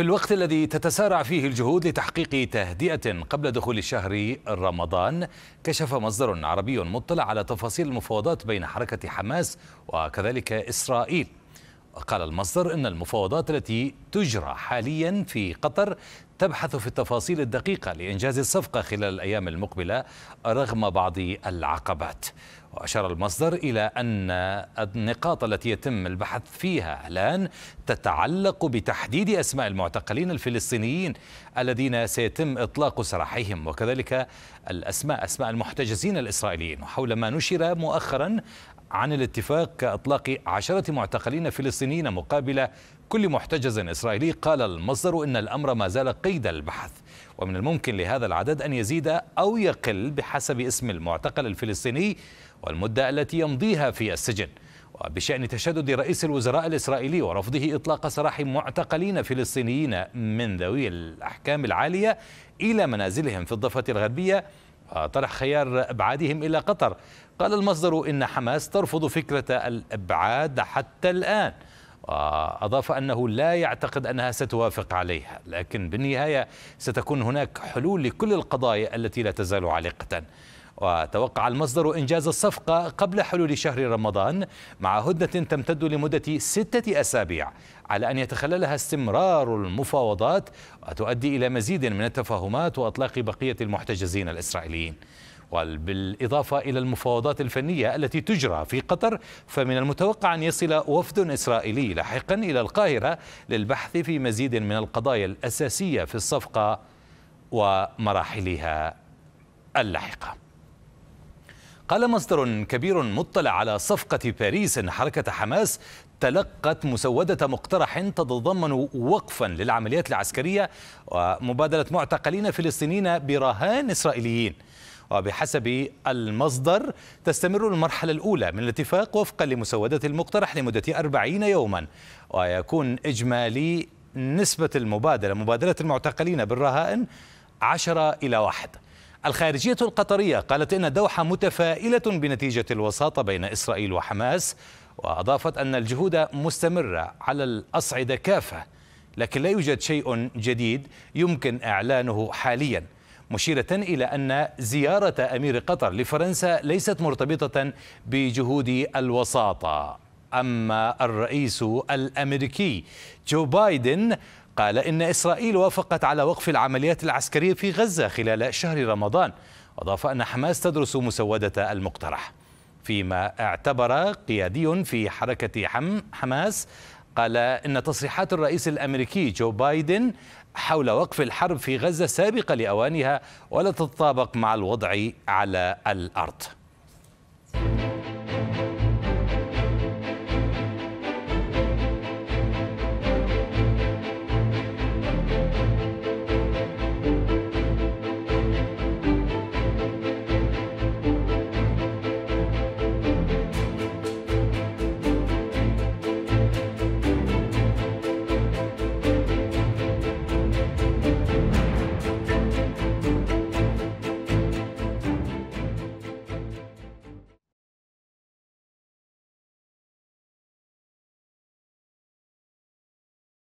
في الوقت الذي تتسارع فيه الجهود لتحقيق تهدئة قبل دخول شهر رمضان كشف مصدر عربي مطلع على تفاصيل المفاوضات بين حركة حماس وكذلك إسرائيل وقال المصدر أن المفاوضات التي تجرى حاليا في قطر تبحث في التفاصيل الدقيقة لإنجاز الصفقة خلال الأيام المقبلة رغم بعض العقبات وأشار المصدر إلى أن النقاط التي يتم البحث فيها الآن تتعلق بتحديد أسماء المعتقلين الفلسطينيين الذين سيتم إطلاق سراحهم وكذلك الأسماء أسماء المحتجزين الإسرائيليين وحول ما نشر مؤخرا عن الاتفاق كإطلاق عشرة معتقلين فلسطينيين مقابل كل محتجز إسرائيلي قال المصدر إن الأمر ما زال قيد البحث ومن الممكن لهذا العدد أن يزيد أو يقل بحسب اسم المعتقل الفلسطيني والمدة التي يمضيها في السجن وبشأن تشدد رئيس الوزراء الإسرائيلي ورفضه إطلاق سراح معتقلين فلسطينيين من ذوي الأحكام العالية إلى منازلهم في الضفة الغربية وطرح خيار إبعادهم إلى قطر قال المصدر إن حماس ترفض فكرة الإبعاد حتى الآن وأضاف أنه لا يعتقد أنها ستوافق عليها لكن بالنهاية ستكون هناك حلول لكل القضايا التي لا تزال عالقة وتوقع المصدر إنجاز الصفقة قبل حلول شهر رمضان مع هدنة تمتد لمدة ستة أسابيع على أن يتخللها استمرار المفاوضات وتؤدي إلى مزيد من التفاهمات وأطلاق بقية المحتجزين الإسرائيليين قال بالإضافة إلى المفاوضات الفنية التي تجرى في قطر فمن المتوقع أن يصل وفد إسرائيلي لاحقا إلى القاهرة للبحث في مزيد من القضايا الأساسية في الصفقة ومراحلها اللاحقة قال مصدر كبير مطلع على صفقة باريس إن حركة حماس تلقت مسودة مقترح تتضمن وقفا للعمليات العسكرية ومبادلة معتقلين فلسطينيين برهان إسرائيليين وبحسب المصدر تستمر المرحلة الأولى من الاتفاق وفقا لمسودة المقترح لمدة 40 يوما ويكون إجمالي نسبة المبادلة مبادلة المعتقلين بالرهائن 10 إلى 1 الخارجية القطرية قالت إن الدوحة متفائلة بنتيجة الوساطة بين إسرائيل وحماس وأضافت أن الجهود مستمرة على الأصعدة كافة لكن لا يوجد شيء جديد يمكن إعلانه حالياً مشيرة إلى أن زيارة أمير قطر لفرنسا ليست مرتبطة بجهود الوساطة أما الرئيس الأمريكي جو بايدن قال إن إسرائيل وافقت على وقف العمليات العسكرية في غزة خلال شهر رمضان وأضاف أن حماس تدرس مسودة المقترح فيما اعتبر قيادي في حركة حم حماس قال إن تصريحات الرئيس الأمريكي جو بايدن حول وقف الحرب في غزة سابقة لأوانها ولا تتطابق مع الوضع على الأرض